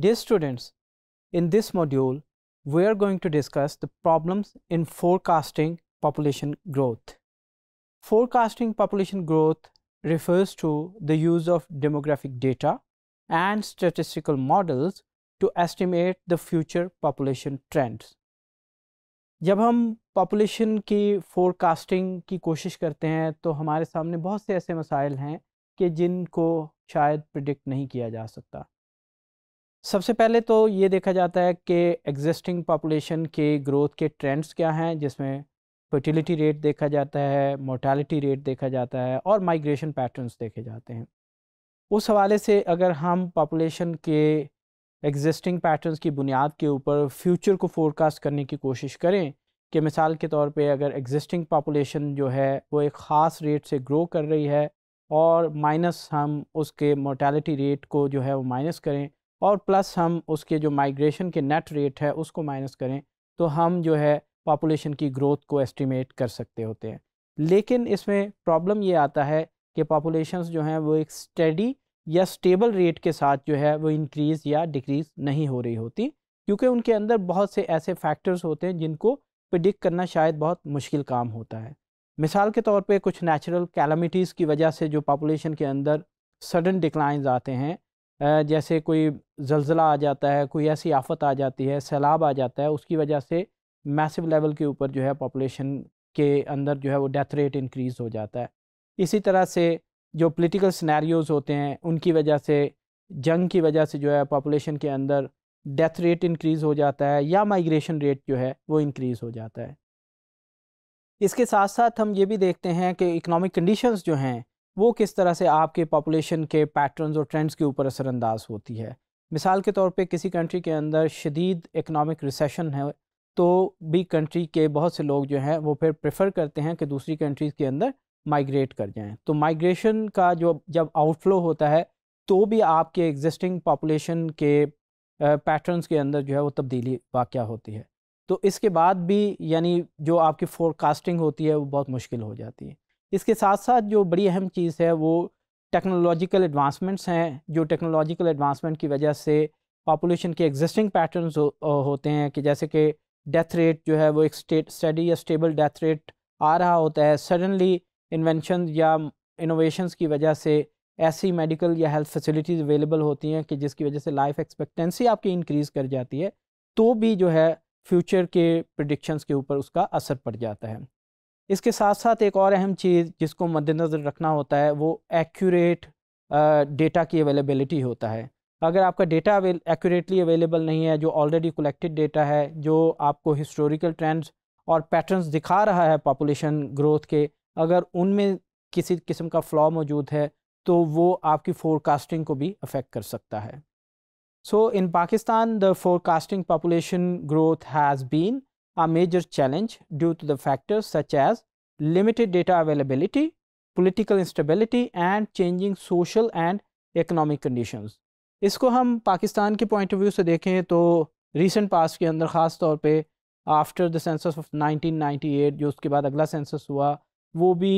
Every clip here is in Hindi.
Dear students, in this module, we are going to discuss the problems in forecasting population growth. Forecasting population growth refers to the use of demographic data and statistical models to estimate the future population trends. जब हम पॉपुलेशन की फोरकास्टिंग की कोशिश करते हैं तो हमारे सामने बहुत से ऐसे मसाइल हैं कि जिनको शायद प्रिडिक्ट नहीं किया जा सकता सबसे पहले तो ये देखा जाता है कि एग्जिस्टिंग पॉपुलेशन के ग्रोथ के ट्रेंड्स क्या हैं जिसमें फर्टिलिटी रेट देखा जाता है मोर्टालिटी रेट देखा जाता है और माइग्रेशन पैटर्न्स देखे जाते हैं उस हवाले से अगर हम पॉपुलेशन के एग्जिस्टिंग पैटर्न्स की बुनियाद के ऊपर फ्यूचर को फोरकास्ट करने की कोशिश करें कि मिसाल के तौर पे अगर एग्जिस्टिंग पॉपुलेशन जो है वो एक ख़ास रेट से ग्रो कर रही है और माइनस हम उसके मोर्टालिटी रेट को जो है वो माइनस करें और प्लस हम उसके जो माइग्रेशन के नेट रेट है उसको माइनस करें तो हम जो है पॉपुलेशन की ग्रोथ को एस्टिमेट कर सकते होते हैं लेकिन इसमें प्रॉब्लम ये आता है कि पॉपुलेशन जो हैं वो एक स्टडी या स्टेबल रेट के साथ जो है वो इंक्रीज़ या डिक्रीज़ नहीं हो रही होती क्योंकि उनके अंदर बहुत से ऐसे फैक्टर्स होते हैं जिनको प्रिडिक्ट करना शायद बहुत मुश्किल काम होता है मिसाल के तौर पे कुछ नेचुरल कैलमिटीज़ की वजह से जो पॉपुलेशन के अंदर सडन डिक्लाइंस आते हैं जैसे कोई जलज़ला आ जाता है कोई ऐसी आफत आ जाती है सैलाब आ जाता है उसकी वजह से मैसिव लेवल के ऊपर जो है पॉपुलेशन के अंदर जो है वो डेथ रेट इंक्रीज़ हो जाता है इसी तरह से जो पॉलिटिकल सिनेरियोज़ होते हैं उनकी वजह से जंग की वजह से जो है पॉपुलेशन के अंदर डेथ रेट इंक्रीज़ हो जाता है या माइग्रेशन रेट जो है वो इंक्रीज़ हो जाता है इसके साथ साथ हम ये भी देखते हैं कि इकोनॉमिक कंडीशंस जो हैं वो किस तरह से आपके पॉपुलेशन के पैटर्न्स और ट्रेंड्स के ऊपर असरानंदाज होती है मिसाल के तौर पे किसी कंट्री के अंदर शदीद इकनॉमिक रिसेशन है तो भी कंट्री के बहुत से लोग जो हैं वो फिर प्रेफर करते हैं कि दूसरी कंट्रीज़ के अंदर माइग्रेट कर जाएं तो माइग्रेशन का जो जब आउटफ्लो होता है तो भी आपके एग्जिस्टिंग पॉपुलेशन के पैटर्न्स के अंदर जो है वो तब्दीली वाक़ होती है तो इसके बाद भी यानी जो आपकी फोरकास्टिंग होती है वो बहुत मुश्किल हो जाती है इसके साथ साथ जो बड़ी अहम चीज़ है वो टेक्नोलॉजिकल एडवांसमेंट्स हैं जो टेक्नोलॉजिकल एडवांसमेंट की वजह से पॉपुलेशन के एग्जिस्टिंग पैटर्न्स हो, होते हैं कि जैसे कि डेथ रेट जो है वो एक स्टेट स्टडी या स्टेबल डेथ रेट आ रहा होता है सडनली इन्वेंशन या इनोवेशंस की वजह से ऐसी मेडिकल या हेल्थ फैसिलिटीज़ अवेलेबल होती हैं कि जिसकी वजह से लाइफ एक्सपेक्टेंसी आपकी इंक्रीज़ कर जाती है तो भी जो है फ्यूचर के प्रडिक्शंस के ऊपर उसका असर पड़ जाता है इसके साथ साथ एक और अहम चीज़ जिसको मद्देनज़र रखना होता है वो एक्यूरेट डेटा की अवेलेबिलिटी होता है अगर आपका डेटा एक्यूरेटली अवेलेबल नहीं है जो ऑलरेडी कलेक्टेड डेटा है जो आपको हिस्टोरिकल ट्रेंड्स और पैटर्न्स दिखा रहा है पॉपुलेशन ग्रोथ के अगर उनमें किसी किस्म का फ्लॉ मौजूद है तो वो आपकी फोरकास्टिंग को भी अफेक्ट कर सकता है so in Pakistan the forecasting population growth has been a major challenge due to the factors such as limited data availability, political instability and changing social and economic conditions. इसको हम पाकिस्तान के पॉइंट ऑफ व्यू से देखें तो रीसेंट पास के अंदर ख़ास तौर पे आफ्टर द सेंसस ऑफ 1998 जो उसके बाद अगला सेंसस हुआ वो भी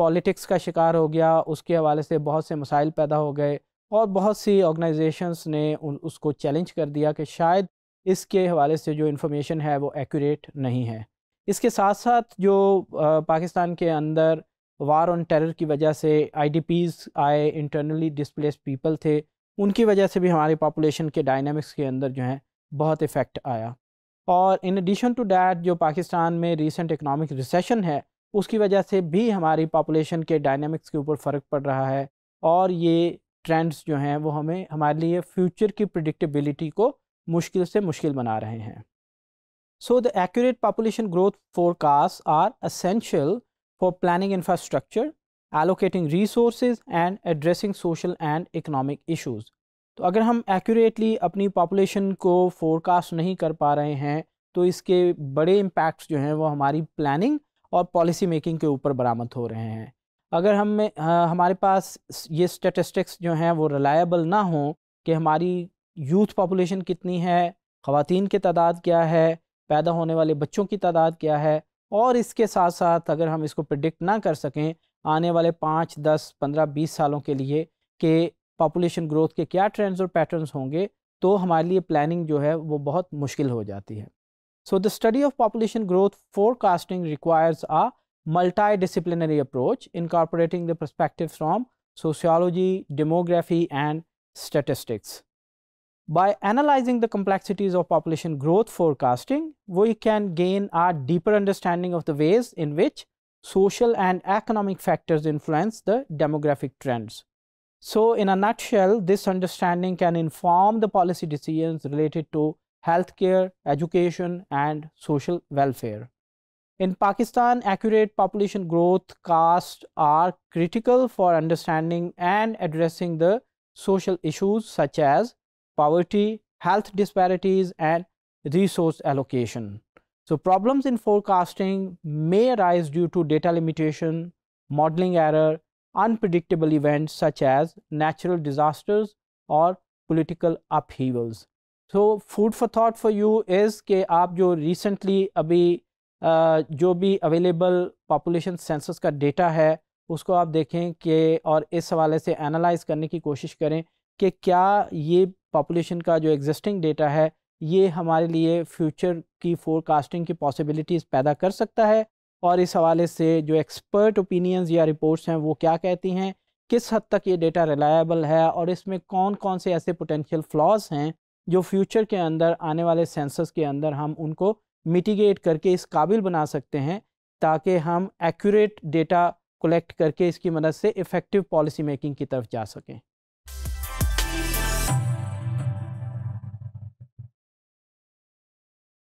पॉलिटिक्स का शिकार हो गया उसके हवाले से बहुत से मसाइल पैदा हो गए और बहुत सी ऑर्गेनाइजेशंस ने उन उसको चैलेंज कर दिया कि शायद इसके हवाले से जो इन्फॉर्मेशन है वो एक्यूरेट नहीं है इसके साथ साथ जो पाकिस्तान के अंदर वार ऑन टेरर की वजह से आईडीपीज़ आए इंटरनली डिस्प्लेस पीपल थे उनकी वजह से भी हमारी पॉपुलेशन के डायनामिक्स के अंदर जो है बहुत इफ़ेक्ट आया और इन एडिशन टू डैट जो पाकिस्तान में रिसेंट इकनॉमिक रिसेशन है उसकी वजह से भी हमारी पॉपुलेशन के डायनामिक्स के ऊपर फ़र्क पड़ रहा है और ये ट्रेंड्स जो हैं वो हमें हमारे लिए फ्यूचर की प्रडिक्टबिलिटी को मुश्किल से मुश्किल बना रहे हैं so the accurate population growth forecast are essential for planning infrastructure allocating resource and addressing social and economic issues तो अगर हम एक्यूरेटली अपनी पॉपुलेशन को फोरकास्ट नहीं कर पा रहे हैं तो इसके बड़े इम्पैक्ट्स जो हैं वो हमारी प्लानिंग और पॉलिसी मेकिंग के ऊपर बरामद हो रहे हैं अगर हम हाँ, हमारे पास ये स्टेटिस्टिक्स जो हैं वो रिलायबल ना हों कि हमारी यूथ पॉपुलेशन कितनी है ख़वान की तादाद क्या है पैदा होने वाले बच्चों की तादाद क्या है और इसके साथ साथ अगर हम इसको प्रडिक्ट ना कर सकें आने वाले पाँच दस पंद्रह बीस सालों के लिए कि पॉपुलेशन ग्रोथ के क्या ट्रेंड्स और पैटर्न्स होंगे तो हमारे लिए प्लानिंग जो है वो बहुत मुश्किल हो जाती है so the study of population growth forecasting requires a multi disciplinary approach incorporating the perspective from sociology demography and statistics By analyzing the complexities of population growth forecasting, we can gain a deeper understanding of the ways in which social and economic factors influence the demographic trends. So, in a nutshell, this understanding can inform the policy decisions related to healthcare, education, and social welfare. In Pakistan, accurate population growth casts are critical for understanding and addressing the social issues such as poverty, health disparities, and resource allocation. So problems in forecasting may arise due to data limitation, modeling error, unpredictable events such as natural disasters or political upheavals. So food for thought for you is that you, जो recently अभी जो भी available population census का data है उसको आप देखें कि और इस हवाले से analyze करने की कोशिश करें कि क्या ये पॉपुलेशन का जो एग्जिस्टिंग डेटा है ये हमारे लिए फ्यूचर की फोरकास्टिंग की पॉसिबिलिटीज़ पैदा कर सकता है और इस हवाले से जो एक्सपर्ट ओपिनियंस या रिपोर्ट्स हैं वो क्या कहती हैं किस हद तक ये डेटा रिलायबल है और इसमें कौन कौन से ऐसे पोटेंशियल फ्लॉज हैं जो फ्यूचर के अंदर आने वाले सेंसस के अंदर हम उनको मिटिगेट करके इस काबिल बना सकते हैं ताकि हम एक्यूरेट डेटा कलेक्ट करके इसकी मदद से इफ़ेक्टिव पॉलिसी मेकिंग की तरफ जा सकें